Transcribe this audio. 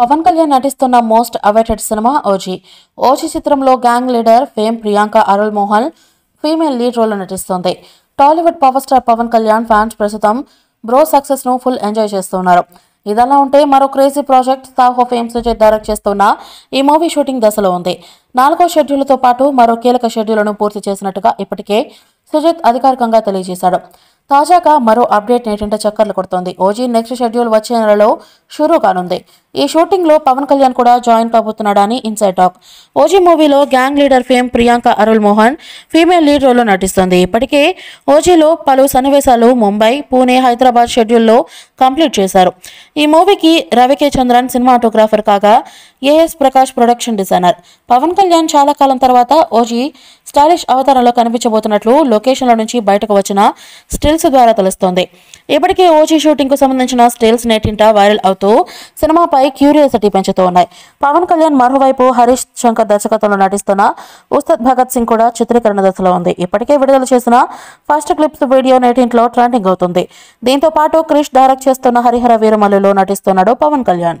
పవన్ కళ్యాణ్ నటిస్తున్న most awaited cinema OG OG చిత్రంలో gang leader fame Priyanka Arul Mohan female lead రోల్లో నటిస్తోంది Tollywood power star Pawan Kalyan fans ప్రస్తుతం బ్రో సక్సెస్ను ఫుల్ ఎంజాయ్ చేస్తున్నారు ఇదలా ఉంటే మరో crazy project Saaho fames direct చేస్తున్న ఈ మూవీ షూటింగ్ దశలో ఉంది నాలుగో షెడ్యూల్తో పాటు మరో కీలక షెడ్యూల్ను పూర్తి చేసినట్టుగా ఇప్పటికే సుజిత్ అధికారికంగా తెలియజేశాడు తాజాగా మరో అప్డేట్ నేటింట చక్కర్లు కొడుతోంది ఓజీ నెక్స్ట్ షెడ్యూల్ వచ్చే నెలలో షురూ కానుంది ఈ షూటింగ్లో పవన్ కళ్యాణ్ కూడా జాయిన్ కాబోతున్నాడని ఇన్సైడ్ టాక్ ఓజీ మూవీలో gang leader fame Priyanka Arul Mohan female lead రోల్లో నటిస్తుంది ఇప్పటికే ఓజీలో పలు సన్నివేశాలు ముంబై పూణే హైదరాబాద్ షెడ్యూల్లో కంప్లీట్ చేశారు ఈ మూవీకి రవికే చంద్రన్ సినిమాటోగ్రాఫర్ కాగా A S Prakash production designer Pawan Kalyan చాలా కాలం తర్వాత ఓజీ స్టాలిష్ అవతారంలో కనిపించబోతున్నట్లు లొకేషన్ల నుంచి బయటకు వచ్చిన స్టిల్స్ ద్వారా తెలుస్తోంది ఇప్పటికే ఓజీ షూటింగ్ కు సంబంధించిన స్టిల్స్ నేటింట వైరల్ అవుతూ సినిమాపై క్యూరియాసిటీ పెంచుతూ ఉన్నాయి పవన్ కళ్యాణ్ మరోవైపు హరీష్ శంకర్ దర్శకత్వంలో నటిస్తున్న ఉస్తద్ భగత్ సింగ్ కూడా చిత్రీకరణ దశలో ఉంది ఇప్పటికే విడుదల చేసిన ఫస్ట్ క్లిప్స్ వీడియో నేటింట్లో ట్రెండింగ్ అవుతుంది దీంతో పాటు క్రిష్ డైరెక్ట్ చేస్తున్న హరిహర వీరమల్లులో నటిస్తున్నాడు పవన్ కళ్యాణ్